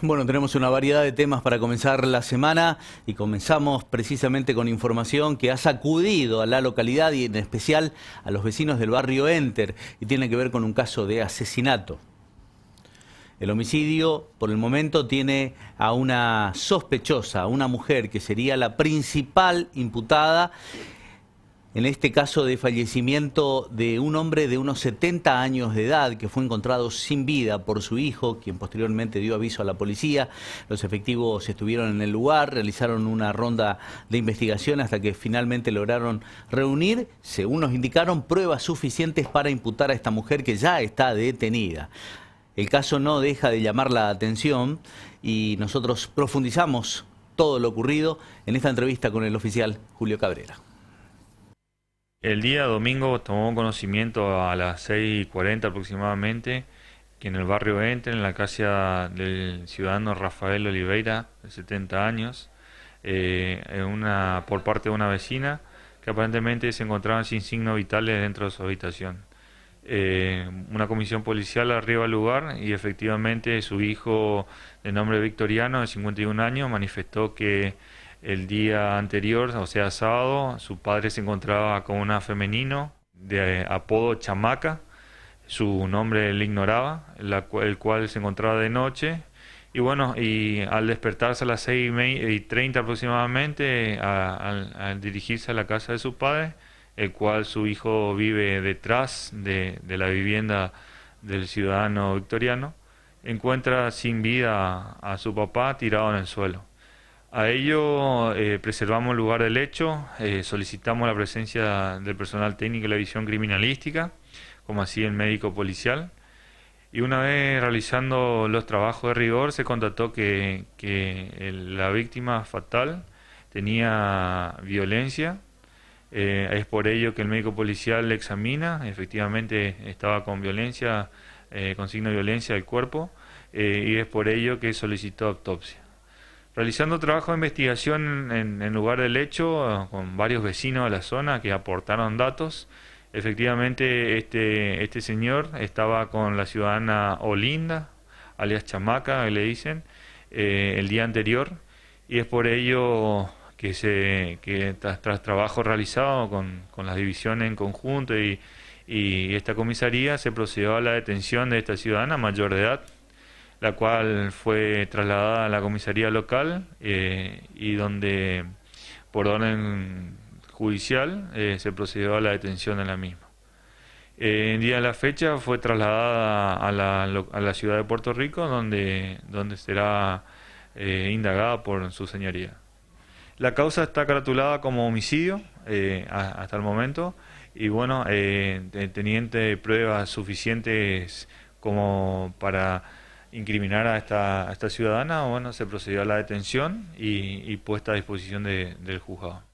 Bueno, tenemos una variedad de temas para comenzar la semana y comenzamos precisamente con información que ha sacudido a la localidad y en especial a los vecinos del barrio Enter y tiene que ver con un caso de asesinato. El homicidio, por el momento, tiene a una sospechosa, a una mujer que sería la principal imputada en este caso de fallecimiento de un hombre de unos 70 años de edad que fue encontrado sin vida por su hijo, quien posteriormente dio aviso a la policía. Los efectivos estuvieron en el lugar, realizaron una ronda de investigación hasta que finalmente lograron reunir, según nos indicaron, pruebas suficientes para imputar a esta mujer que ya está detenida. El caso no deja de llamar la atención y nosotros profundizamos todo lo ocurrido en esta entrevista con el oficial Julio Cabrera. El día domingo tomó conocimiento a las 6.40 aproximadamente que en el barrio Entre, en la casa del ciudadano Rafael Oliveira, de 70 años, eh, una, por parte de una vecina, que aparentemente se encontraban sin signos vitales dentro de su habitación. Eh, una comisión policial arriba al lugar y efectivamente su hijo de nombre Victoriano, de 51 años, manifestó que el día anterior, o sea, sábado, su padre se encontraba con una femenino de eh, apodo Chamaca, su nombre él ignoraba, el cual se encontraba de noche. Y bueno, y al despertarse a las 6 y 30 aproximadamente, al dirigirse a la casa de su padre, el cual su hijo vive detrás de, la vivienda del ciudadano victoriano, encuentra sin vida a su papá tirado en el suelo. A ello eh, preservamos el lugar del hecho, eh, solicitamos la presencia del personal técnico y la visión criminalística, como así el médico policial. Y una vez realizando los trabajos de rigor, se constató que, la víctima fatal tenía violencia. Eh, es por ello que el médico policial le examina, efectivamente estaba con violencia, con signo de violencia del cuerpo, y es por ello que solicitó autopsia realizando trabajo de investigación en, lugar del hecho ah, con varios vecinos de la zona que aportaron datos. Efectivamente, este, este señor estaba con la ciudadana Olinda, alias Chamaca, le dicen, eh, el día anterior, y es por ello que, se, tras, trabajo realizado con, las divisiones en conjunto y esta comisaría, se procedió a la detención de esta ciudadana mayor de edad, la cual fue trasladada a la comisaría local eh, y donde por orden judicial eh, se procedió a la detención de la misma. Eh, en día de la fecha fue trasladada a la, a la ciudad de Puerto Rico donde, donde será indagada por su señoría. La causa está caratulada como homicidio hasta el momento y bueno, teniente pruebas suficientes como para incriminar a esta, a esta ciudadana, bueno, se procedió a la detención y, puesta a disposición del juzgado.